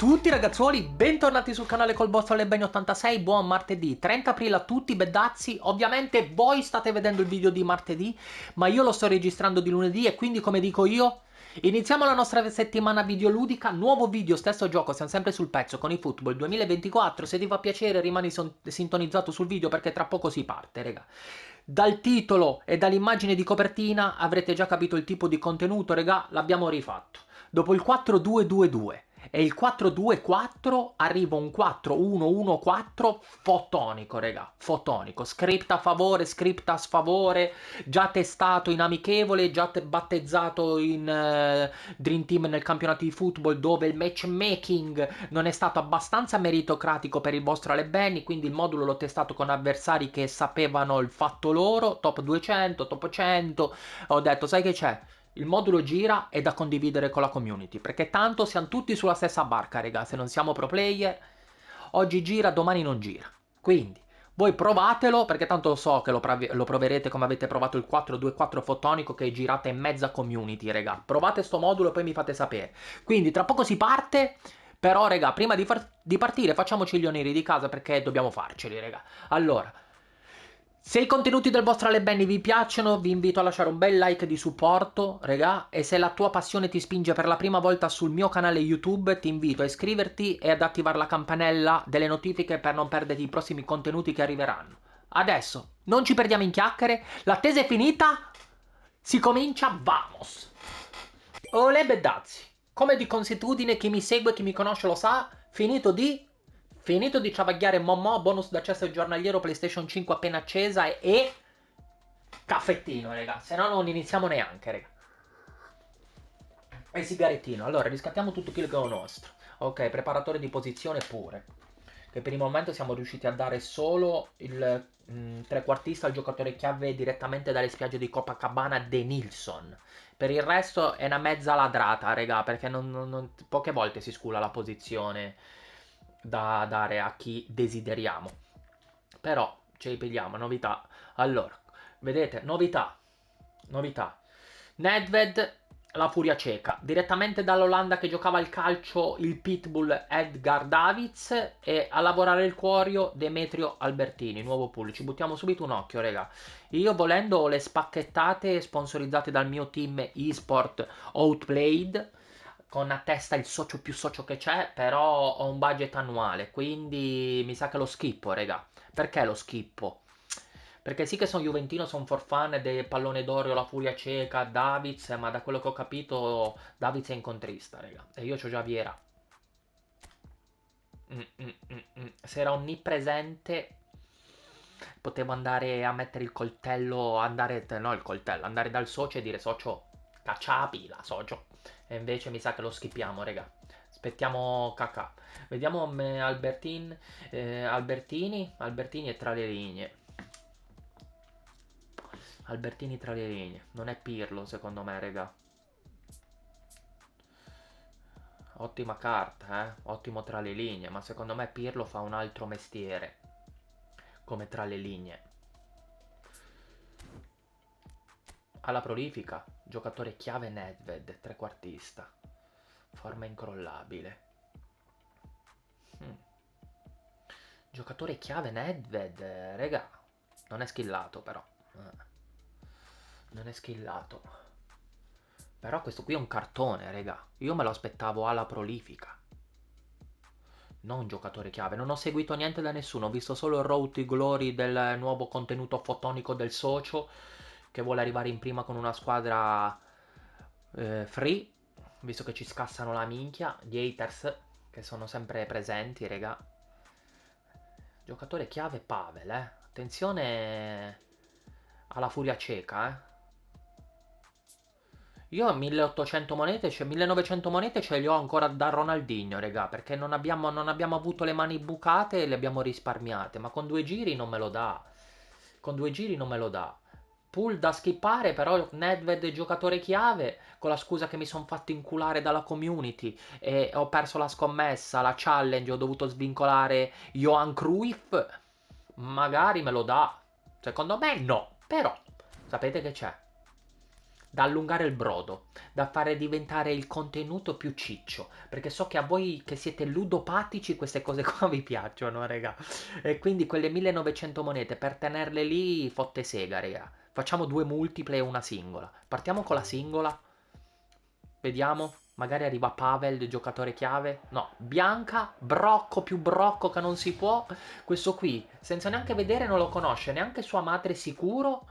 tutti ragazzuoli, bentornati sul canale col boss alle 86 buon martedì 30 aprile a tutti bedazzi, ovviamente voi state vedendo il video di martedì, ma io lo sto registrando di lunedì e quindi come dico io, iniziamo la nostra settimana videoludica, nuovo video, stesso gioco, siamo sempre sul pezzo con i football 2024, se ti fa piacere rimani sintonizzato sul video perché tra poco si parte raga. Dal titolo e dall'immagine di copertina avrete già capito il tipo di contenuto raga, l'abbiamo rifatto, dopo il 4-2-2-2 e il 4-2-4 arriva un 4-1-1-4 fotonico, regà, fotonico. Script a favore, script a sfavore, già testato in amichevole, già battezzato in uh, Dream Team nel campionato di football dove il matchmaking non è stato abbastanza meritocratico per il vostro Alebenni, quindi il modulo l'ho testato con avversari che sapevano il fatto loro, top 200, top 100. Ho detto, sai che c'è? Il modulo gira è da condividere con la community, perché tanto siamo tutti sulla stessa barca, raga, se non siamo pro player, oggi gira, domani non gira. Quindi, voi provatelo, perché tanto so che lo, prov- lo proverete come avete provato il 424 fotonico che girate in mezza community, raga. Provate sto modulo e poi mi fate sapere. Quindi, tra poco si parte, però, raga, prima di, far- di partire facciamoci gli oneri di casa perché dobbiamo farceli, raga. Allora... Se i contenuti del vostro Ale vi piacciono, vi invito a lasciare un bel like di supporto, regà, e se la tua passione ti spinge per la prima volta sul mio canale YouTube, ti invito a iscriverti e ad attivare la campanella delle notifiche per non perderti i prossimi contenuti che arriveranno. Adesso, non ci perdiamo in chiacchiere, l'attesa è finita, si comincia, vamos! Ole Beddazzi, come di consuetudine chi mi segue, e chi mi conosce lo sa, finito di Finito di ciavagliare Momo, bonus d'accesso giornaliero PlayStation 5 appena accesa e... Caffettino, raga. Se no non iniziamo neanche, raga. E sigarettino. Allora, riscattiamo tutto quello che è nostro. Ok, preparatore di posizione pure. Che per il momento siamo riusciti a dare solo il mh, mm, trequartista al giocatore chiave direttamente dalle spiagge di Copacabana De Nilsson. Per il resto è una mezza ladrata, raga, perché non, non, non, poche volte si scula la posizione da dare a chi desideriamo. Però ci ripetiamo, novità. Allora, vedete, novità, novità. Nedved, la furia cieca, direttamente dall'Olanda che giocava al calcio il pitbull Edgar Davids e a lavorare il cuorio Demetrio Albertini, nuovo pull. Ci buttiamo subito un occhio, raga. Io volendo le spacchettate sponsorizzate dal mio team eSport Outplayed, con a testa il socio più socio che c'è, però ho un budget annuale, quindi mi sa che lo schippo, raga. Perché lo schippo? Perché sì che sono Juventino, sono forfan del pallone d'oro, la furia cieca, Davids, ma da quello che ho capito Davids è incontrista, raga. E io ho già Viera. Mm, mm, mm, mm, Se era onnipresente potevo andare a mettere il coltello, andare, no il coltello, andare dal socio e dire socio, cacciapila, socio e invece mi sa che lo schippiamo, raga. Aspettiamo cacà. Vediamo mm, Albertin, eh, Albertini. Albertini è tra le linee. Albertini tra le linee. Non è Pirlo, secondo me, raga. Ottima carta, eh? Ottimo tra le linee. Ma secondo me Pirlo fa un altro mestiere. Come tra le linee. Alla prolifica, giocatore chiave Nedved, trequartista. Forma incrollabile. Hmm. Giocatore chiave Nedved, eh, regà. Non è skillato però. Eh. Non è skillato. Però questo qui è un cartone, regà. Io me lo aspettavo alla prolifica. Non giocatore chiave, non ho seguito niente da nessuno, ho visto solo il Road to Glory del nuovo contenuto fotonico del socio che vuole arrivare in prima con una squadra eh, free, visto che ci scassano la minchia, gli haters che sono sempre presenti, raga. Giocatore chiave Pavel, eh. Attenzione alla furia cieca, eh. Io ho 1800 monete, cioè 1900 monete ce le ho ancora da Ronaldinho, raga, perché non abbiamo, non abbiamo avuto le mani bucate e le abbiamo risparmiate, ma con due giri non me lo dà. Con due giri non me lo dà pool da skippare, però Nedved è giocatore chiave, con la scusa che mi sono fatto inculare dalla community e ho perso la scommessa, la challenge, ho dovuto svincolare Johan Cruyff, magari me lo dà. Secondo me no, però sapete che c'è? Da allungare il brodo, da fare diventare il contenuto più ciccio, perché so che a voi che siete ludopatici queste cose qua vi piacciono, raga. E quindi quelle 1900 monete per tenerle lì fotte sega, raga Facciamo due multiple e una singola. Partiamo con la singola. Vediamo. Magari arriva Pavel, giocatore chiave. No, Bianca, Brocco più Brocco che non si può. Questo qui, senza neanche vedere, non lo conosce. Neanche sua madre sicuro.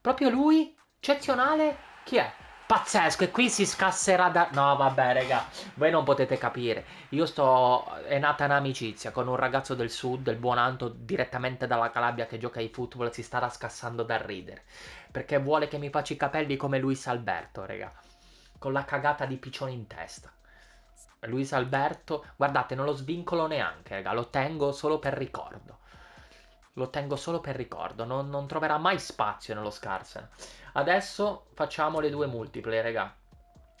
Proprio lui, eccezionale. Chi è? pazzesco e qui si scasserà da... No vabbè raga, voi non potete capire, io sto... è nata un'amicizia con un ragazzo del sud, del buon Anto, direttamente dalla Calabria che gioca ai football, si starà scassando dal ridere, perché vuole che mi faccia i capelli come Luis Alberto raga, con la cagata di piccione in testa. Luis Alberto, guardate non lo svincolo neanche raga, lo tengo solo per ricordo. Lo tengo solo per ricordo, non, non troverà mai spazio nello Scarsen. Adesso facciamo le due multiple, raga.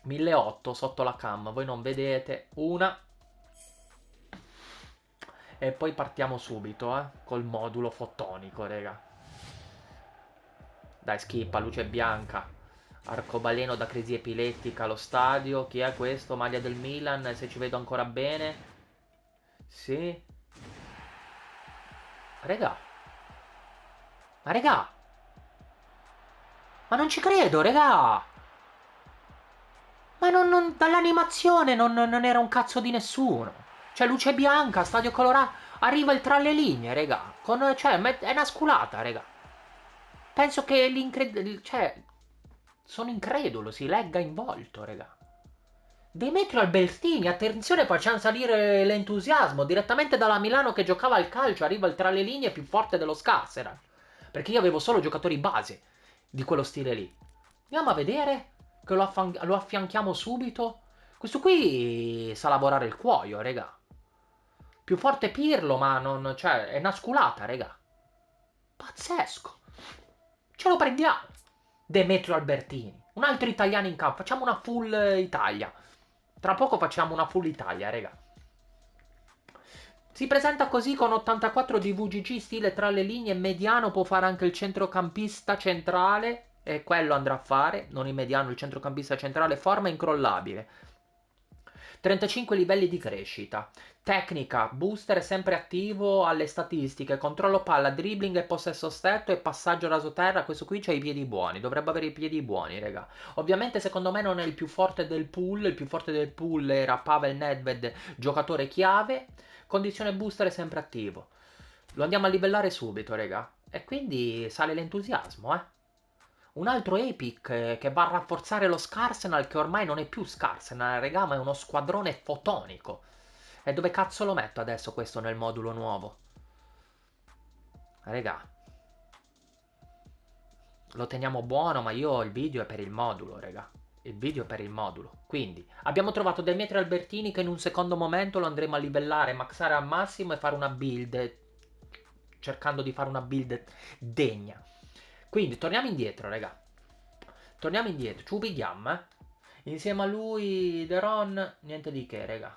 1008 sotto la cam, voi non vedete una. E poi partiamo subito, eh, col modulo fotonico, raga. Dai, schippa, luce bianca. Arcobaleno da crisi epilettica allo stadio. Chi è questo? Maglia del Milan, se ci vedo ancora bene. Sì. Raga. Ma raga. Ma non ci credo, regà! Ma non, non, dall'animazione non, non, era un cazzo di nessuno. Cioè, luce bianca, stadio colorato. Arriva il tra le linee, regà. Con, cioè, è una sculata, regà. Penso che l'incredibile. Cioè. Sono incredulo, si legga in volto, regà. Demetrio Albertini, attenzione, facciamo salire l'entusiasmo. Direttamente dalla Milano che giocava al calcio, arriva il tra le linee più forte dello Scarsera. Perché io avevo solo giocatori base di quello stile lì. Andiamo a vedere, che lo, affan- lo affianchiamo subito. Questo qui sa lavorare il cuoio, regà. Più forte Pirlo, ma non... cioè, è nasculata, sculata, regà. Pazzesco. Ce lo prendiamo. Demetrio Albertini. Un altro italiano in campo. Facciamo una full Italia. Tra poco facciamo una full Italia, regà. Si presenta così con 84 di VGC, stile tra le linee, mediano può fare anche il centrocampista centrale, e quello andrà a fare, non il mediano, il centrocampista centrale, forma incrollabile. 35 livelli di crescita. Tecnica, booster sempre attivo alle statistiche, controllo palla, dribbling e possesso stretto e passaggio raso terra, questo qui c'ha i piedi buoni, dovrebbe avere i piedi buoni, raga. Ovviamente secondo me non è il più forte del pool, il più forte del pool era Pavel Nedved, giocatore chiave. Condizione booster è sempre attivo. Lo andiamo a livellare subito, raga. E quindi sale l'entusiasmo, eh. Un altro Epic eh, che va a rafforzare lo Scarsenal, che ormai non è più Scarsenal, raga, ma è uno squadrone fotonico. E dove cazzo lo metto adesso questo nel modulo nuovo? Raga. Lo teniamo buono, ma io il video è per il modulo, raga il video per il modulo. Quindi abbiamo trovato Demetri Albertini che in un secondo momento lo andremo a livellare, maxare al massimo e fare una build, cercando di fare una build degna. Quindi torniamo indietro, raga. Torniamo indietro, ci ubbidiamo, eh. Insieme a lui, Deron, niente di che, raga.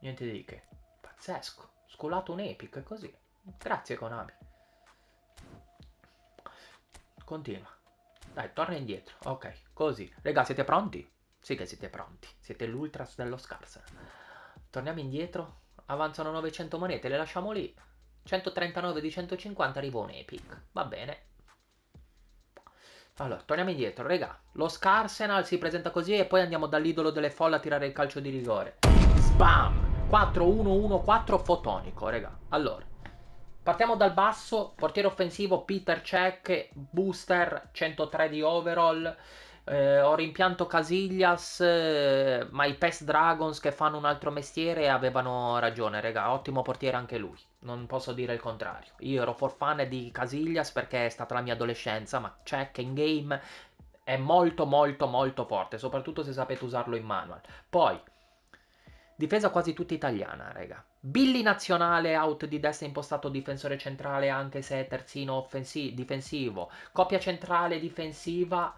Niente di che. Pazzesco. Scolato un epic, è così. Grazie Konami. Continua. Dai, torna indietro. Ok, così. Regà, siete pronti? Sì che siete pronti. Siete l'ultras dello scarsa. Torniamo indietro. Avanzano 900 monete, le lasciamo lì. 139 di 150 arriva un epic. Va bene. Allora, torniamo indietro, regà. Lo Scarsenal si presenta così e poi andiamo dall'idolo delle folle a tirare il calcio di rigore. Spam! 4-1-1-4 fotonico, regà. Allora, Partiamo dal basso, portiere offensivo Peter Cech, booster 103 di overall. Eh, ho rimpianto Casillas, eh, ma i Pest Dragons che fanno un altro mestiere avevano ragione, raga, ottimo portiere anche lui, non posso dire il contrario. Io ero for di Casillas perché è stata la mia adolescenza, ma check in game è molto molto molto forte, soprattutto se sapete usarlo in manual. Poi, difesa quasi tutta italiana, raga. Billy nazionale out di destra impostato difensore centrale anche se è terzino offensi- difensivo. Coppia centrale difensiva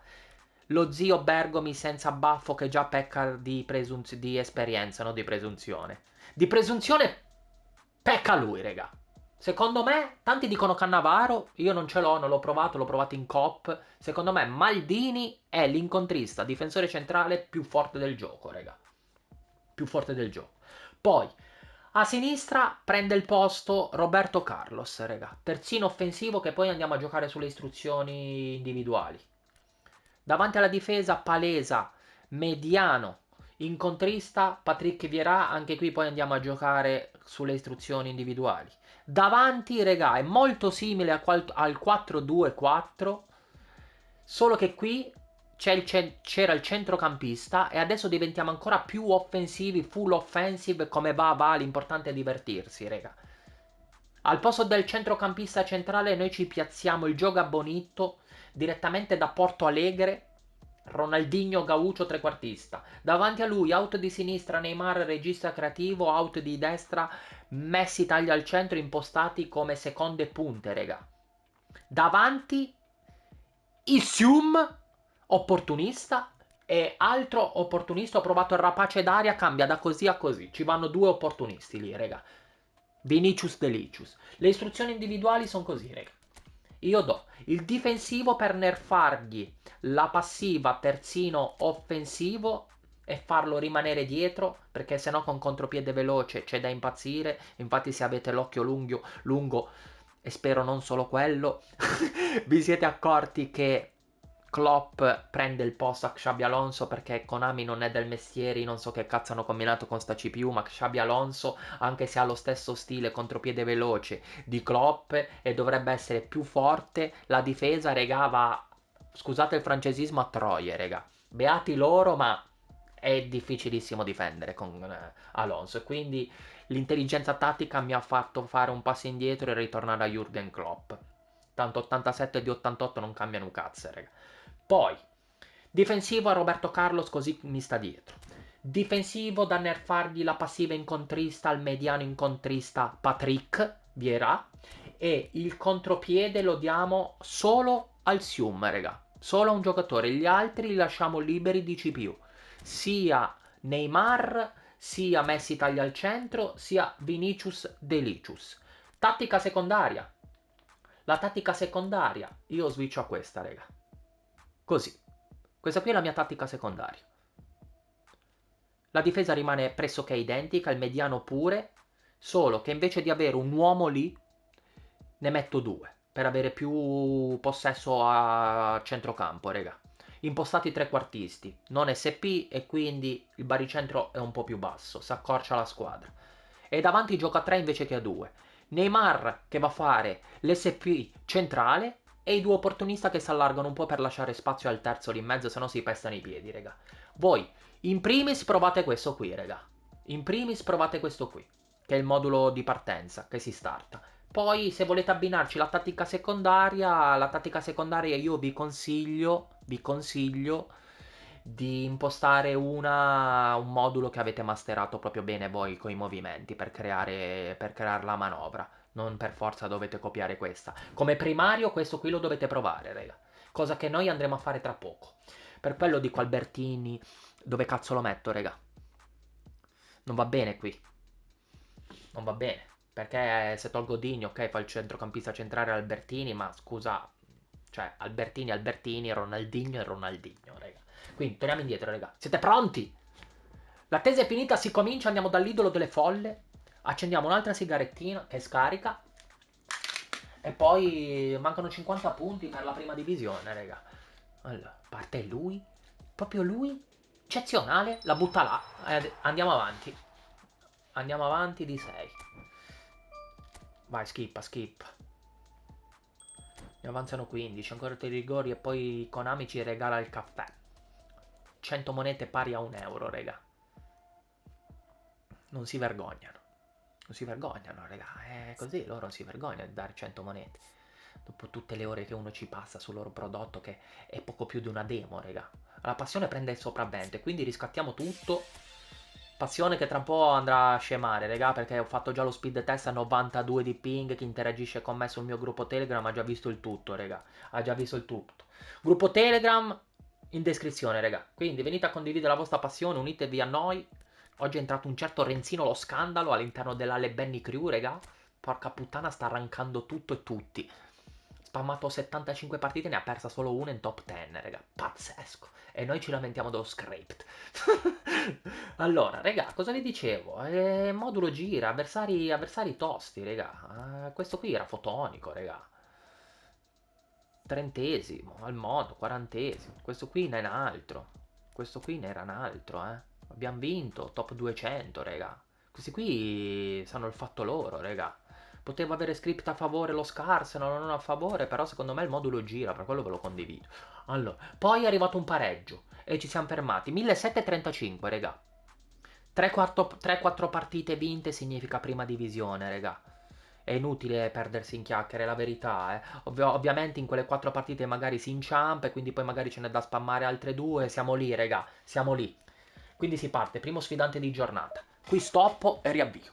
lo zio Bergomi senza baffo che già pecca di, presunz- di esperienza, non di presunzione. Di presunzione pecca lui, raga. Secondo me, tanti dicono Cannavaro, io non ce l'ho, non l'ho provato, l'ho provato in COP. Secondo me Maldini è l'incontrista, difensore centrale più forte del gioco, raga. Più forte del gioco. Poi, a sinistra prende il posto Roberto Carlos, raga. Terzino offensivo che poi andiamo a giocare sulle istruzioni individuali. Davanti alla difesa Palesa, Mediano, incontrista Patrick Vierà, anche qui poi andiamo a giocare sulle istruzioni individuali. Davanti, regà, è molto simile al 4-2-4, solo che qui il ce- c'era il centrocampista e adesso diventiamo ancora più offensivi, full offensive come va va, l'importante è divertirsi, raga. Al posto del centrocampista centrale noi ci piazziamo il gioca Bonito direttamente da Porto Alegre, Ronaldinho Gaucho trequartista. Davanti a lui out di sinistra Neymar regista creativo, out di destra Messi taglia al centro impostati come seconde punte, raga. Davanti Isium opportunista e altro opportunista. Ho provato il rapace d'aria, cambia da così a così. Ci vanno due opportunisti lì, raga. Vinicius Delicius. Le istruzioni individuali sono così, raga. Io do il difensivo per nerfargli la passiva terzino offensivo e farlo rimanere dietro perché sennò con contropiede veloce c'è da impazzire. Infatti se avete l'occhio lungo, lungo e spero non solo quello, vi siete accorti che Klopp prende il posto a Xabi Alonso perché Konami non è del mestieri, non so che cazzo hanno combinato con sta CPU, ma Xabi Alonso, anche se ha lo stesso stile contropiede veloce di Klopp e dovrebbe essere più forte, la difesa, regava, scusate il francesismo, a troie, regà. Beati loro, ma è difficilissimo difendere con eh, Alonso e quindi l'intelligenza tattica mi ha fatto fare un passo indietro e ritornare a Jurgen Klopp. Tanto 87 di 88 non cambiano un cazzo, raga. Poi, difensivo a Roberto Carlos così mi sta dietro. Difensivo da nerfargli la passiva incontrista al mediano incontrista Patrick Vierà. E il contropiede lo diamo solo al Sium, raga. Solo a un giocatore. Gli altri li lasciamo liberi di CPU. Sia Neymar, sia Messi taglia al centro, sia Vinicius Delicius. Tattica secondaria. La tattica secondaria, io switcho a questa, raga. Così. Questa qui è la mia tattica secondaria. La difesa rimane pressoché identica, il mediano pure, solo che invece di avere un uomo lì, ne metto due, per avere più possesso a centrocampo, raga. Impostati tre quartisti, non SP e quindi il baricentro è un po' più basso, si accorcia la squadra. E davanti gioca a tre invece che a 2. Neymar che va a fare l'SP centrale e i due opportunista che si allargano un po' per lasciare spazio al terzo lì in mezzo, se no si pestano i piedi, raga. Voi, in primis provate questo qui, raga. In primis provate questo qui, che è il modulo di partenza, che si starta. Poi, se volete abbinarci la tattica secondaria, la tattica secondaria io vi consiglio, vi consiglio di impostare una, un modulo che avete masterato proprio bene voi con i movimenti per creare, per creare la manovra non per forza dovete copiare questa. Come primario questo qui lo dovete provare, raga. Cosa che noi andremo a fare tra poco. Per quello dico Albertini, dove cazzo lo metto, raga? Non va bene qui. Non va bene. Perché se tolgo Digno, ok, fa il centrocampista centrale Albertini, ma scusa, cioè Albertini, Albertini, Ronaldinho e Ronaldinho, raga. Quindi torniamo indietro, raga. Siete pronti? L'attesa è finita, si comincia, andiamo dall'idolo delle folle Accendiamo un'altra sigarettina che scarica. E poi mancano 50 punti per la prima divisione, raga. Allora, parte lui. Proprio lui. Eccezionale. La butta là. Eh, andiamo avanti. Andiamo avanti di 6. Vai, skippa, skippa. Ne avanzano 15. Ancora tre rigori e poi Konami ci regala il caffè. 100 monete pari a un euro, raga. Non si vergognano non si vergognano, raga, è così, loro non si vergognano di dare 100 monete. Dopo tutte le ore che uno ci passa sul loro prodotto che è poco più di una demo, raga. La passione prende il sopravvento e quindi riscattiamo tutto. Passione che tra un po' andrà a scemare, raga, perché ho fatto già lo speed test a 92 di ping, chi interagisce con me sul mio gruppo Telegram ha già visto il tutto, raga. Ha già visto il tutto. Gruppo Telegram in descrizione, raga. Quindi venite a condividere la vostra passione, unitevi a noi, Oggi è entrato un certo Renzino lo scandalo all'interno della Lebenny Crew, regà. Porca puttana, sta arrancando tutto e tutti. Spammato 75 partite, ne ha persa solo una in top 10, raga. Pazzesco. E noi ci lamentiamo dello scraped. allora, raga, cosa vi dicevo? Eh, modulo gira, avversari, avversari tosti, raga. Eh, questo qui era fotonico, raga. Trentesimo, al modo, quarantesimo. Questo qui ne era un altro. Questo qui ne era un altro, eh abbiamo vinto, top 200, raga. Questi qui sanno il fatto loro, raga. Potevo avere script a favore lo scarseno, non a favore, però secondo me il modulo gira, per quello ve lo condivido. Allora, poi è arrivato un pareggio e ci siamo fermati. 1735, raga. 3-4 partite vinte significa prima divisione, raga. È inutile perdersi in chiacchiere, è la verità. Eh. Ov ovviamente in quelle 4 partite magari si inciampa e quindi poi magari ce n'è da spammare altre due. Siamo lì, raga. Siamo lì. Quindi si parte, primo sfidante di giornata. Qui stoppo e riavvio.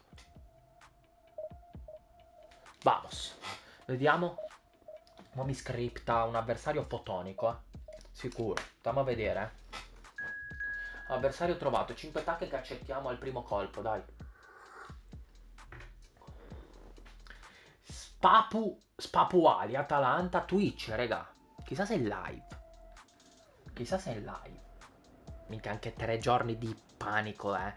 Vamos. Vediamo. Ma mi scripta un avversario fotonico, eh. Sicuro. Andiamo a vedere, eh. Avversario trovato. 5 tacche che accettiamo al primo colpo, dai. Spapu, Spapuali, Atalanta, Twitch, regà. Chissà se è live. Chissà se è live minchia, anche tre giorni di panico, eh.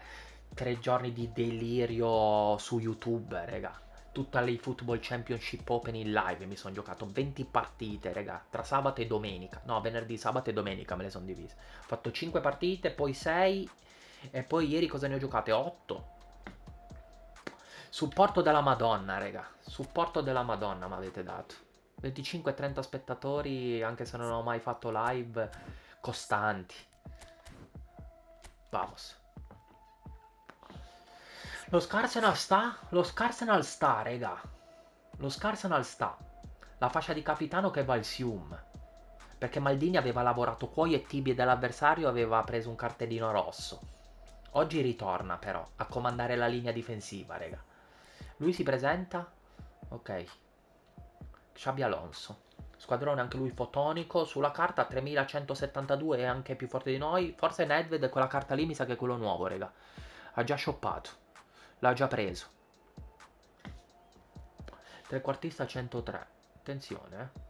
Tre giorni di delirio su YouTube, raga. Tutta la Football Championship Open in live mi sono giocato 20 partite, raga, tra sabato e domenica. No, venerdì, sabato e domenica me le sono divise. Ho fatto 5 partite, poi 6 e poi ieri cosa ne ho giocate? 8. Supporto della Madonna, raga. Supporto della Madonna mi avete dato. 25-30 spettatori, anche se non ho mai fatto live costanti. Vamos. Lo Scarsenal sta? Lo Scarsenal sta, raga. Lo Scarsenal sta. La fascia di capitano che va al Sium. Perché Maldini aveva lavorato cuoio e tibie dell'avversario e aveva preso un cartellino rosso. Oggi ritorna però a comandare la linea difensiva, raga. Lui si presenta? Ok. Xabi Alonso squadrone anche lui fotonico, sulla carta 3172 è anche più forte di noi, forse Nedved quella carta lì mi sa che è quello nuovo, raga. Ha già shoppato, l'ha già preso. Trequartista 103, attenzione, eh.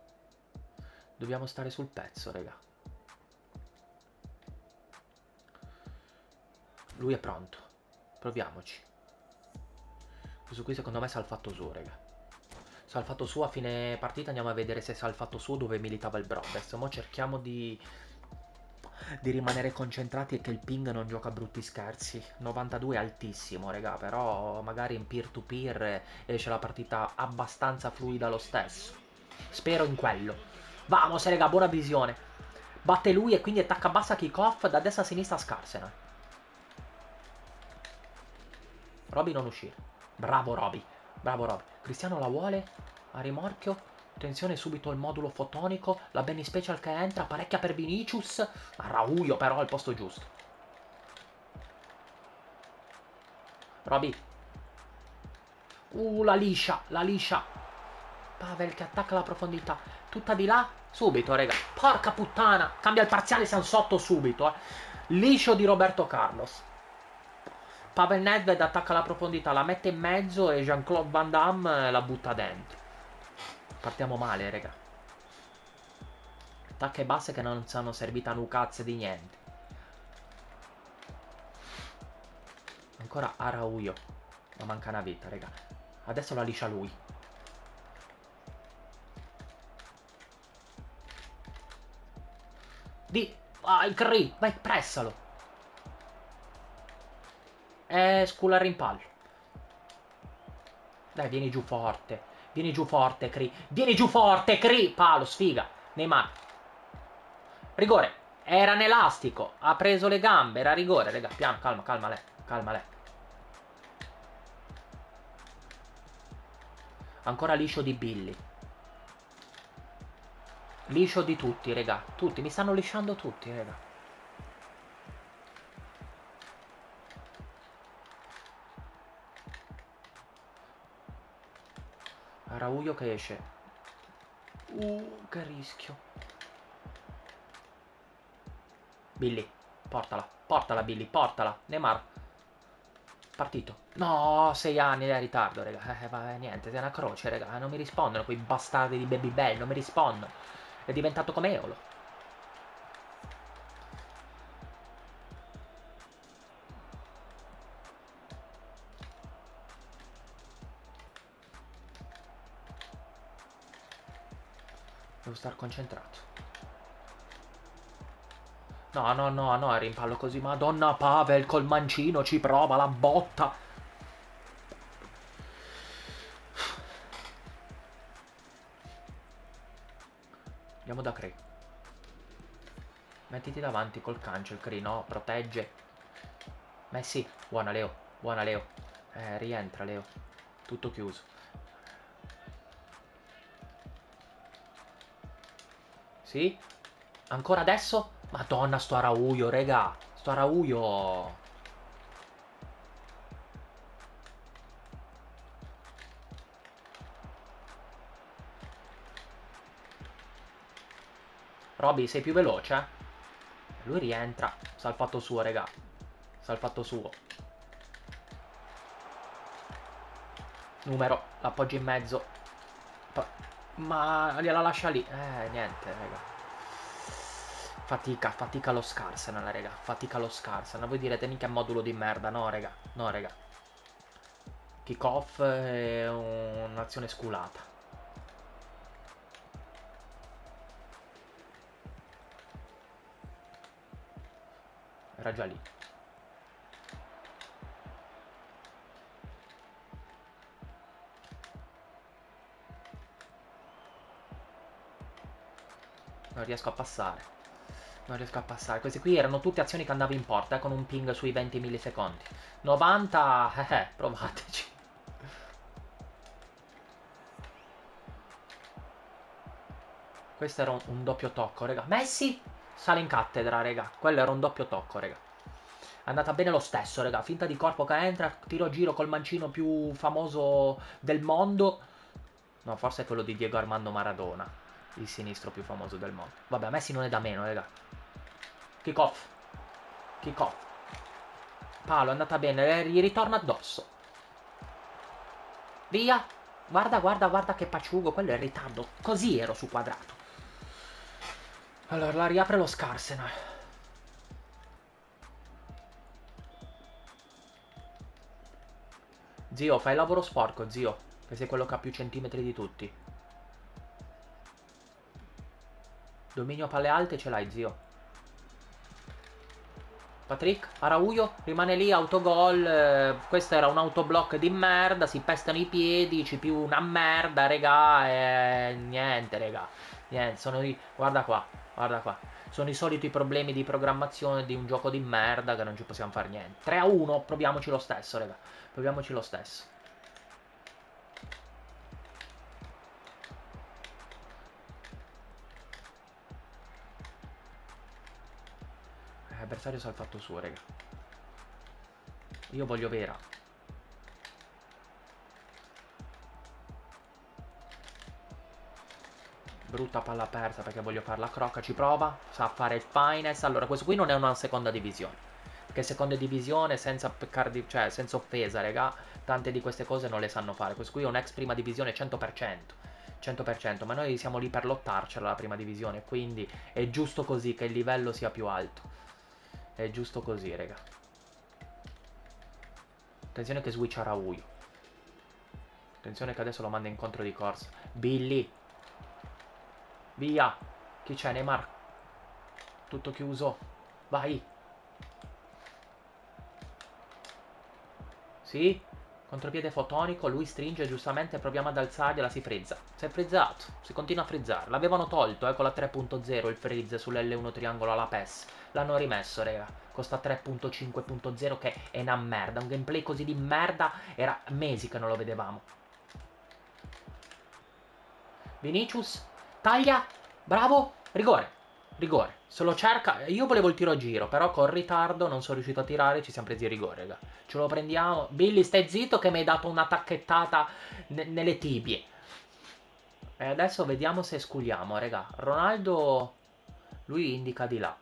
Dobbiamo stare sul pezzo, raga. Lui è pronto, proviamoci. Questo qui secondo me sa il fatto suo raga. Salfato suo a fine partita andiamo a vedere se è salfato suo dove militava il Brothers. Mo cerchiamo di, di rimanere concentrati e che il ping non gioca brutti scherzi. 92 è altissimo, raga, però magari in peer-to-peer -peer esce la partita abbastanza fluida lo stesso. Spero in quello. Vamos, raga, buona visione. Batte lui e quindi attacca bassa kick-off da destra a sinistra a Scarsena. Roby non uscire. Bravo Roby. Bravo Rob. Cristiano la vuole a rimorchio. Attenzione subito il modulo fotonico. La Benny Special che entra. Parecchia per Vinicius. A Rauio però al posto giusto. Robby. Uh, la liscia. La liscia. Pavel che attacca la profondità. Tutta di là. Subito, raga. Porca puttana. Cambia il parziale, siamo sotto subito. Eh. Liscio di Roberto Carlos. Pavel Nedved attacca la profondità, la mette in mezzo e Jean-Claude Van Damme eh, la butta dentro. Partiamo male, raga. Attacche basse che non sono servite a un di niente. Ancora Araujo. Ma manca una vita, raga. Adesso la liscia lui. Di... Vai, ah, il Cree! Vai, pressalo! è sculare in pallo. Dai, vieni giù forte. Vieni giù forte, Cri. Vieni giù forte, Cri. Palo, sfiga. Neymar. Rigore. Era in elastico. Ha preso le gambe. Era rigore. Raga, piano, calma, calma lei. Calma lei. Ancora liscio di Billy. Liscio di tutti, raga. Tutti. Mi stanno lisciando tutti, raga. Araujo che esce. Uh, che rischio. Billy, portala, portala Billy, portala. Neymar. Partito. No, sei anni da ritardo, raga. Eh, vabbè, niente, sei una croce, raga. Non mi rispondono quei bastardi di Baby Bell, non mi rispondono. È diventato come Eolo. star concentrato. No, no, no, no, era in così. Madonna Pavel col mancino ci prova la botta. Andiamo da Cree. Mettiti davanti col cancio, il Cree, no, protegge. Messi, buona Leo, buona Leo. Eh, rientra Leo. Tutto chiuso. Sì? Ancora adesso? Madonna, sto Araujo, regà. Sto Araujo. Robby, sei più veloce? Eh? Lui rientra. Sta al fatto suo, regà. Sta al fatto suo. Numero, l'appoggio in mezzo. Pa ma gliela lascia lì. Eh, niente, raga. Fatica, fatica lo Scarsenal, raga. Fatica lo Scarsenal. Voi direte mica modulo di merda. No, raga. No, raga. Kickoff è un'azione sculata. Era già lì. Non riesco a passare. Non riesco a passare. Queste qui erano tutte azioni che andavo in porta eh, con un ping sui 20 millisecondi. 90, eh, eh provateci. Questo era un, un doppio tocco, raga. Messi sale in cattedra, raga. Quello era un doppio tocco, raga. È andata bene lo stesso, raga. Finta di corpo che entra, tiro giro col mancino più famoso del mondo. No, forse è quello di Diego Armando Maradona il sinistro più famoso del mondo. Vabbè, Messi non è da meno, raga. Kick off. Kick off. Palo, è andata bene, eh, gli ritorna addosso. Via. Guarda, guarda, guarda che paciugo, quello è in ritardo. Così ero su quadrato. Allora, la riapre lo Scarsenal. Zio, fai il lavoro sporco, zio. Che sei quello che ha più centimetri di tutti. Dominio palle alte ce l'hai, zio. Patrick, Araujo, rimane lì, autogol. Eh, questo era un autoblock di merda, si pestano i piedi, c'è più una merda, regà, e niente, regà. Niente, sono i... Guarda qua, guarda qua. Sono i soliti problemi di programmazione di un gioco di merda che non ci possiamo fare niente. 3 a 1, proviamoci lo stesso, regà. Proviamoci lo stesso. l'avversario sa il fatto suo, raga. Io voglio vera. Brutta palla persa perché voglio farla crocca, ci prova, sa fare il finest. Allora, questo qui non è una seconda divisione. Perché seconda divisione, senza cioè senza offesa, raga, tante di queste cose non le sanno fare. Questo qui è un ex prima divisione 100%. 100%, ma noi siamo lì per lottarcela la prima divisione, quindi è giusto così che il livello sia più alto. È giusto così, raga. Attenzione che switch a Rauio. Attenzione che adesso lo manda incontro di corsa. Billy. Via. Chi c'è? Neymar. Tutto chiuso. Vai. Sì. Contropiede fotonico, lui stringe giustamente, proviamo ad alzargliela, si frizza. Si è frizzato, si continua a frizzare. L'avevano tolto, eh, con la 3.0 il freeze sull'L1 triangolo alla PES. L'hanno rimesso, raga. Costa 3.5.0 che è una merda. Un gameplay così di merda era mesi che non lo vedevamo. Vinicius, taglia, bravo, rigore. Rigore. Se lo cerca, io volevo il tiro a giro, però col ritardo non sono riuscito a tirare, ci siamo presi il rigore, raga. Ce lo prendiamo. Billy, stai zitto che mi hai dato una tacchettata nelle tibie. E adesso vediamo se sculiamo, raga. Ronaldo, lui indica di là.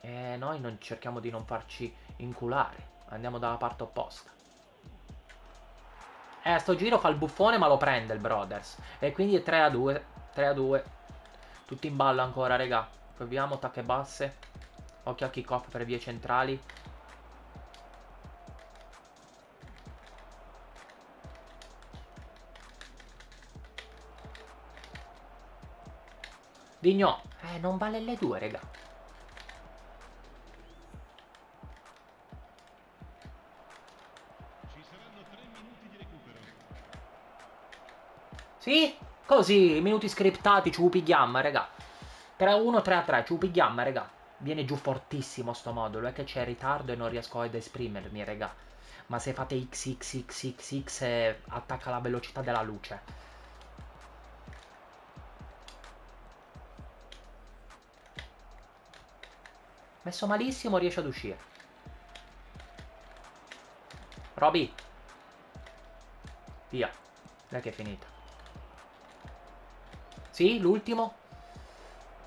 E noi non, cerchiamo di non farci inculare. Andiamo dalla parte opposta. Eh, sto giro fa il buffone ma lo prende il Brothers. E quindi è 3 a 2. 3 a 2. Tutti in ballo ancora, raga. Proviamo, tacche basse. Occhio al kick off per vie centrali. Digno, eh, non vale le due, raga. Ci saranno tre minuti di recupero. Sì? Così, minuti scriptati, ci upigliamma, raga. Per 1-3-3, ci upigliamma, raga. Viene giù fortissimo sto modulo, è che c'è ritardo e non riesco ad esprimermi, raga. Ma se fate XXXXX attacca la velocità della luce. Messo malissimo, riesce ad uscire. Roby. Via. Dai che è finita. Sì, l'ultimo?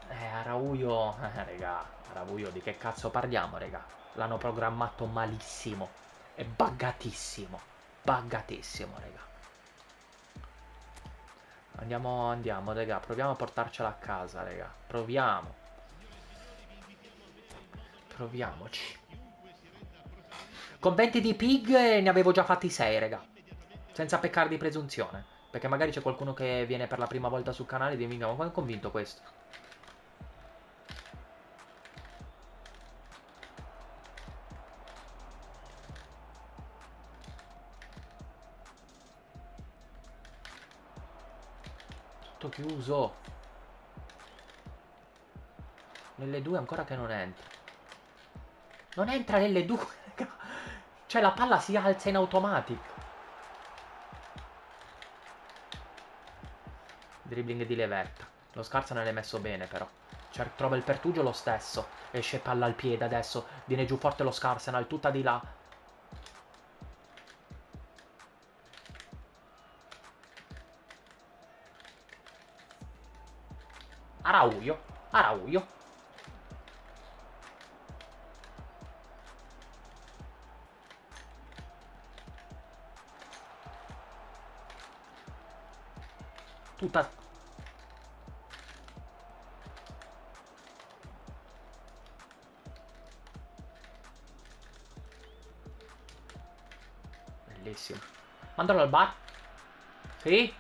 Eh, Araujo... Eh, regà, Araujo, di che cazzo parliamo, regà? L'hanno programmato malissimo. È buggatissimo. Buggatissimo, regà. Andiamo, andiamo, raga. Proviamo a portarcela a casa, raga. Proviamo. Proviamoci. Con 20 di pig eh, ne avevo già fatti 6, raga. Senza peccare di presunzione. Perché magari c'è qualcuno che viene per la prima volta sul canale e dice ma quanto è convinto questo? Tutto chiuso. Nelle due ancora che non entra. Non entra nelle due. cioè la palla si alza in automatico. dribbling di Leverta. Lo scarsa non l'hai messo bene però. Cioè, trova il pertugio lo stesso. Esce palla al piede adesso. Viene giù forte lo Scarsenal, tutta di là. Araujo, Araujo. Tutta Bellissimo. Mandalo al bar? Sì?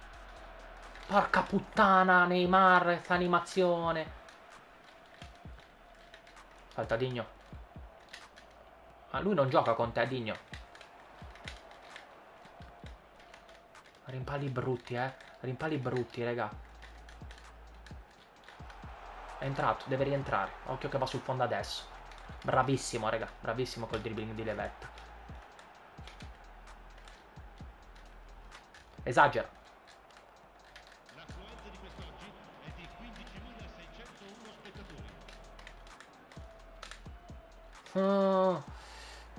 Porca puttana, Neymar, questa animazione. Salta Digno. Ma lui non gioca con te, Digno. Rimpali brutti, eh. Rimpali brutti, raga. È entrato, deve rientrare. Occhio che va sul fondo adesso. Bravissimo, raga. Bravissimo col dribbling di levetta. Esagera. Oh,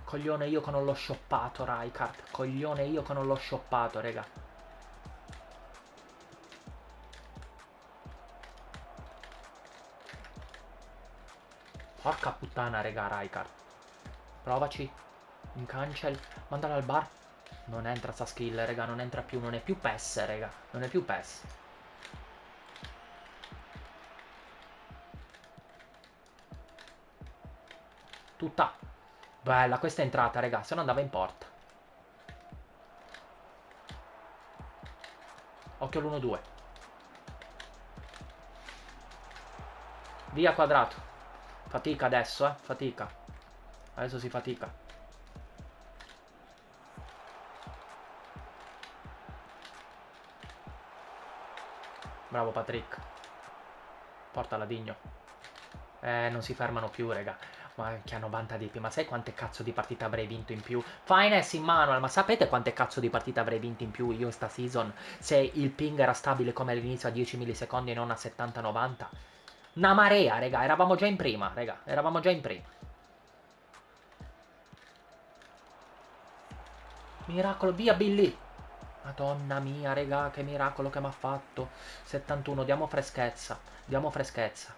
coglione io che non l'ho shoppato, Raikart. Coglione io che non l'ho shoppato, raga. Porca puttana, raga, Raikart. Provaci. In cancel. Mandalo al bar. Non entra sta skill, raga, non entra più, non è più PES, raga, non è più PES. Tutta. Bella, questa è entrata, raga, se no andava in porta. Occhio all'1-2. Via quadrato. Fatica adesso, eh, fatica. Adesso si fatica. Bravo Patrick. Portala Digno. Eh, non si fermano più, raga. Ma che hanno 90 DP. Ma sai quante cazzo di partite avrei vinto in più? Finest in manual, ma sapete quante cazzo di partite avrei vinto in più io in sta season? Se il ping era stabile come all'inizio a 10 millisecondi e non a 70-90? Una marea, raga. Eravamo già in prima, raga. Eravamo già in prima. Miracolo, via Billy. Madonna mia, regà, che miracolo che mi ha fatto. 71, diamo freschezza. Diamo freschezza.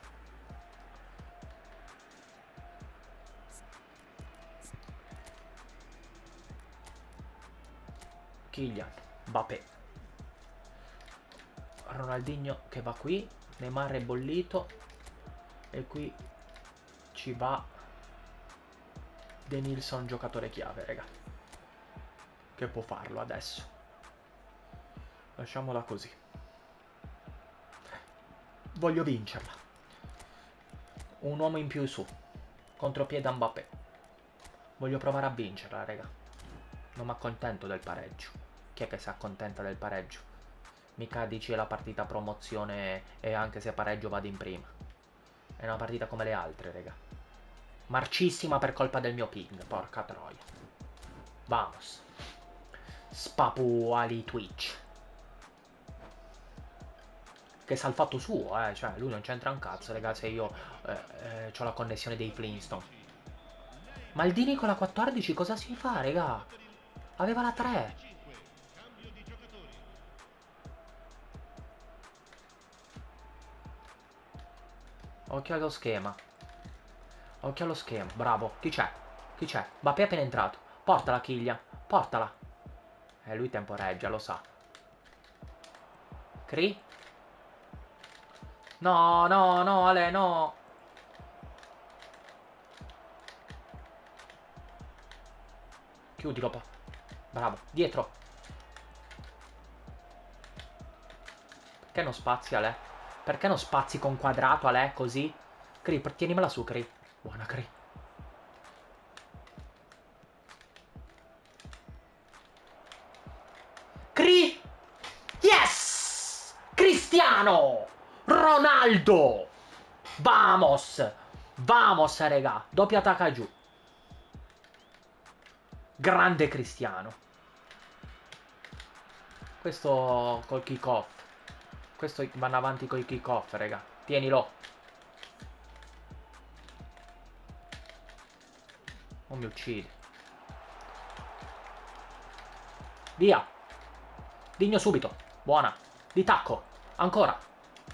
Kylian, Mbappé. Ronaldinho che va qui. Neymar è bollito. E qui ci va Denilson, giocatore chiave, raga. Che può farlo adesso lasciamola così. Voglio vincerla. Un uomo in più su. Contropiede a Mbappé. Voglio provare a vincerla, raga. Non mi accontento del pareggio. Chi è che si accontenta del pareggio? Mica dici la partita promozione e anche se pareggio vado in prima. È una partita come le altre, raga. Marcissima per colpa del mio ping, porca troia. Vamos. Spapuali Twitch che sa il fatto suo, eh, cioè lui non c'entra un cazzo, raga, se io eh, eh ho la connessione dei Flintstone. Ma il Dini con la 14 cosa si fa, raga? Aveva la 3. Occhio allo schema. Occhio allo schema. Bravo. Chi c'è? Chi c'è? Bappé è appena entrato. Portala, Chiglia. Portala. E eh, lui temporeggia, lo sa. Cri. No, no, no, Ale, no. Chiudi, roba. Bravo, dietro. Perché non spazi, Ale? Perché non spazi con quadrato, Ale, così? Creep, tienimela su, Creep. Buona, Creep. Ronaldo. Vamos. Vamos, regà. Doppia attacca giù. Grande Cristiano. Questo col kick off. Questo vanno avanti col kick off, regà. Tienilo. Non oh, mi uccide. Via. Digno subito. Buona. Di tacco. Ancora.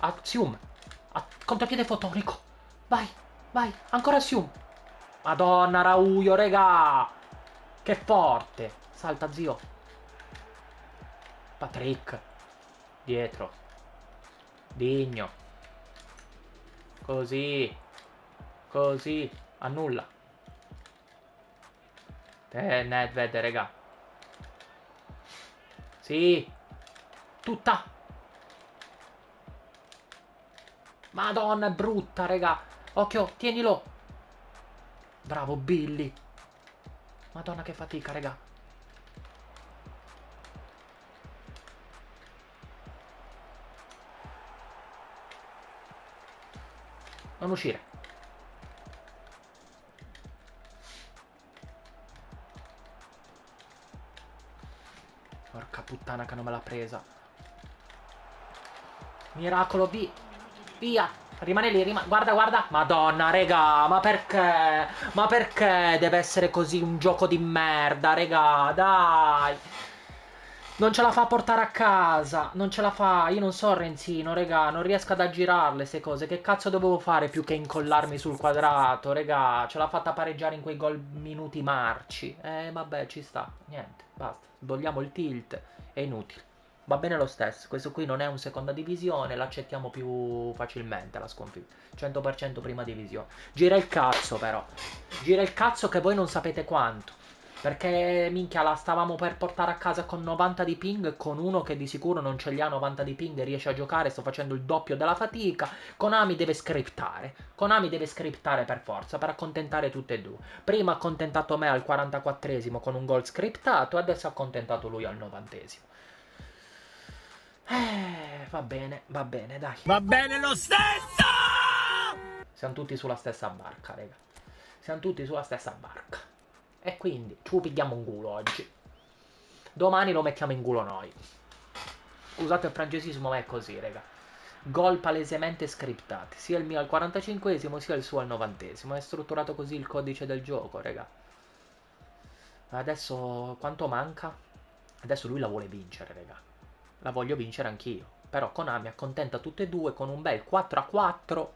Axiom. A contropiede fotonico. Vai, vai, ancora Sium. Madonna, Rauio, regà. Che forte. Salta, zio. Patrick. Dietro. Digno. Così. Così. Annulla. Eh, Nedved, regà. Sì. Tutta. Madonna, è brutta, raga. Occhio, tienilo. Bravo, Billy. Madonna, che fatica, raga. Non uscire. Porca puttana che non me l'ha presa. Miracolo B. Via. Rimane lì, rimane. Guarda, guarda. Madonna, regà, ma perché? Ma perché deve essere così un gioco di merda, regà? Dai. Non ce la fa a portare a casa, non ce la fa, io non so Renzino, regà, non riesco ad aggirarle queste cose, che cazzo dovevo fare più che incollarmi sul quadrato, regà, ce l'ha fatta pareggiare in quei gol minuti marci, eh vabbè ci sta, niente, basta, sbogliamo il tilt, è inutile. Va bene lo stesso, questo qui non è un seconda divisione, l'accettiamo più facilmente la sconfitta. 100% prima divisione. Gira il cazzo però. Gira il cazzo che voi non sapete quanto. Perché minchia la stavamo per portare a casa con 90 di ping, con uno che di sicuro non ce li ha 90 di ping e riesce a giocare, sto facendo il doppio della fatica. Konami deve scriptare, Konami deve scriptare per forza, per accontentare tutte e due. Prima ha accontentato me al 44esimo con un gol scriptato, adesso ha accontentato lui al 90esimo. Eh, va bene, va bene, dai. Va bene lo stesso! Siamo tutti sulla stessa barca, raga. Siamo tutti sulla stessa barca. E quindi ci pigliamo un culo oggi. Domani lo mettiamo in culo noi. Scusate il francesismo, ma è così, raga. Gol palesemente scriptati. Sia il mio al 45esimo, sia il suo al 90esimo. È strutturato così il codice del gioco, raga. Adesso quanto manca? Adesso lui la vuole vincere, raga la voglio vincere anch'io. Però Konami accontenta tutte e due con un bel 4 a 4.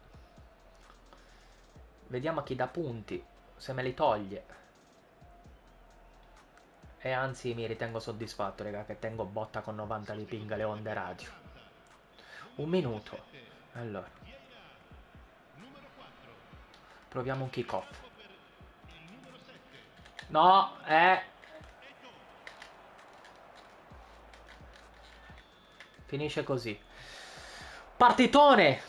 Vediamo a chi dà punti, se me li toglie. E anzi mi ritengo soddisfatto, raga, che tengo botta con 90 di ping le onde radio. Un minuto. Allora. Proviamo un kick off. No, eh... Finisce così. Partitone!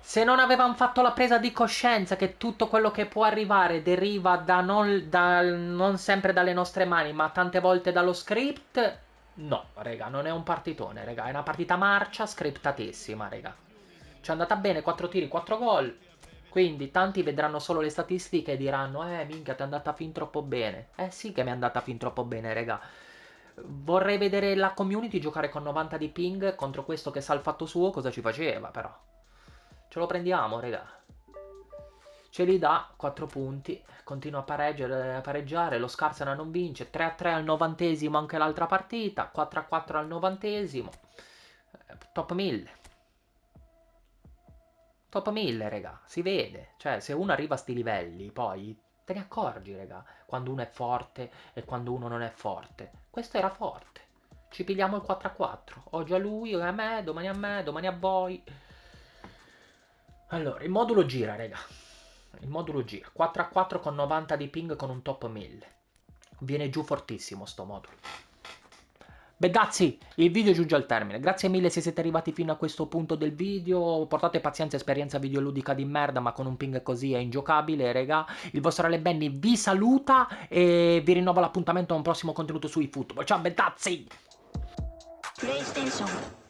Se non avevamo fatto la presa di coscienza che tutto quello che può arrivare deriva da non, da, non sempre dalle nostre mani, ma tante volte dallo script, no, raga, non è un partitone, raga, è una partita marcia scriptatissima, raga. Ci è andata bene, 4 tiri, 4 gol. Quindi tanti vedranno solo le statistiche e diranno, eh, minchia, ti è andata fin troppo bene. Eh sì che mi è andata fin troppo bene, raga. Vorrei vedere la community giocare con 90 di ping contro questo che sa il fatto suo cosa ci faceva, però. Ce lo prendiamo, raga. Ce li dà 4 punti, continua a pareggiare, a pareggiare lo Scarsana non vince, 3 a 3 al novantesimo anche l'altra partita, 4 a 4 al novantesimo, eh, top 1000. Top 1000, raga, si vede, cioè se uno arriva a sti livelli, poi te ne accorgi, raga, quando uno è forte e quando uno non è forte. Questo era forte. Ci pigliamo il 4 a 4. Oggi a lui, a me, domani a me, domani a voi. Allora, il modulo gira, raga. Il modulo gira. 4 a 4 con 90 di ping con un top 1000. Viene giù fortissimo sto modulo. Bedazzi, il video giunge al termine. Grazie mille se siete arrivati fino a questo punto del video. Portate pazienza, esperienza videoludica di merda, ma con un ping così è ingiocabile, regà. Il vostro Ale Benny vi saluta e vi rinnovo l'appuntamento a un prossimo contenuto su football. Ciao Bedazzi! PlayStation